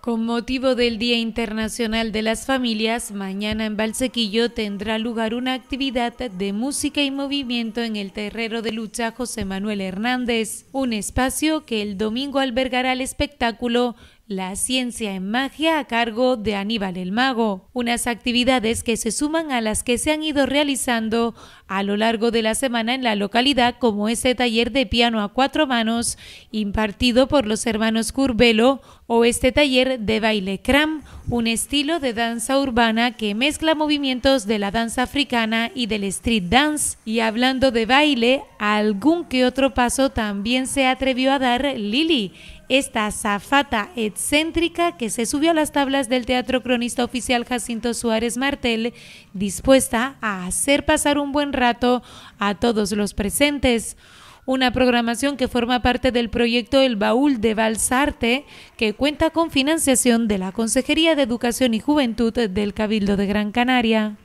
Con motivo del Día Internacional de las Familias, mañana en Balsequillo tendrá lugar una actividad de música y movimiento en el terrero de lucha José Manuel Hernández, un espacio que el domingo albergará el espectáculo la ciencia en magia a cargo de Aníbal el Mago, unas actividades que se suman a las que se han ido realizando a lo largo de la semana en la localidad, como ese taller de piano a cuatro manos impartido por los hermanos Curbelo o este taller de baile cram, un estilo de danza urbana que mezcla movimientos de la danza africana y del street dance. Y hablando de baile, algún que otro paso también se atrevió a dar Lili esta zafata excéntrica que se subió a las tablas del teatro cronista oficial Jacinto Suárez Martel, dispuesta a hacer pasar un buen rato a todos los presentes una programación que forma parte del proyecto El Baúl de Balsarte, que cuenta con financiación de la Consejería de Educación y Juventud del Cabildo de Gran Canaria.